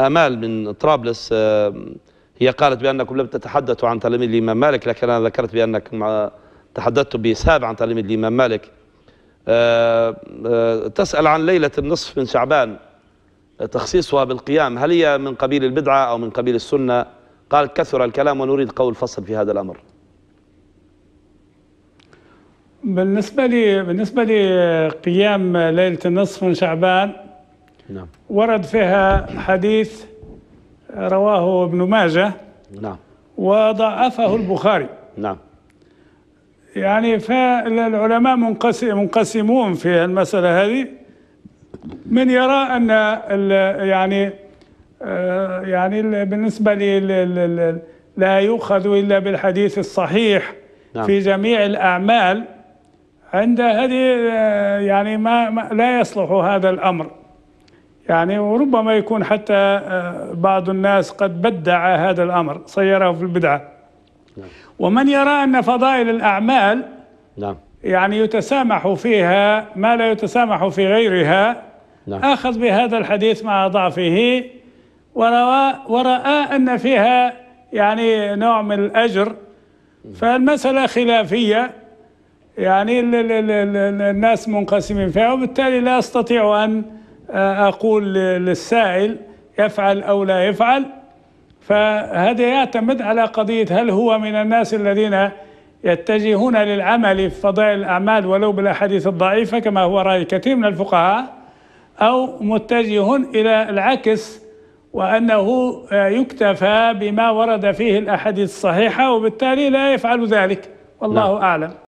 آمال من طرابلس آه، هي قالت بأنكم لم تتحدثوا عن تلاميذ الإمام مالك لكن أنا ذكرت بأنكم تحدثت بسابع عن تلاميذ الإمام مالك آه، آه، تسأل عن ليلة النصف من شعبان تخصيصها بالقيام هل هي من قبيل البدعة أو من قبيل السنة قال كثر الكلام ونريد قول فصل في هذا الأمر بالنسبة لي بالنسبة لي ليلة النصف من شعبان نعم ورد فيها حديث رواه ابن ماجه نعم وضعفه البخاري نعم يعني فالعلماء منقسم منقسمون في المسألة هذه من يرى أن يعني آه، يعني بالنسبة لي لا يؤخذ إلا بالحديث الصحيح نعم. في جميع الأعمال عند هذه آه، يعني ما لا يصلح هذا الأمر يعني وربما يكون حتى آه، بعض الناس قد بدع هذا الأمر صيره في البدعة نعم. ومن يرى أن فضائل الأعمال نعم. يعني يتسامح فيها ما لا يتسامح في غيرها نعم. أخذ بهذا الحديث مع ضعفه ورأى, ورأى أن فيها يعني نوع من الأجر فالمسألة خلافية يعني الناس منقسمين فيها وبالتالي لا أستطيع أن آه، أقول للسائل يفعل أو لا يفعل فهذا يعتمد على قضية هل هو من الناس الذين يتجهون للعمل في فضائل الأعمال ولو بالأحاديث الضعيفة كما هو رأي كثير من الفقهاء أو متجه إلى العكس وأنه آه، يكتفى بما ورد فيه الأحاديث الصحيحة وبالتالي لا يفعل ذلك والله لا. نعم. أعلم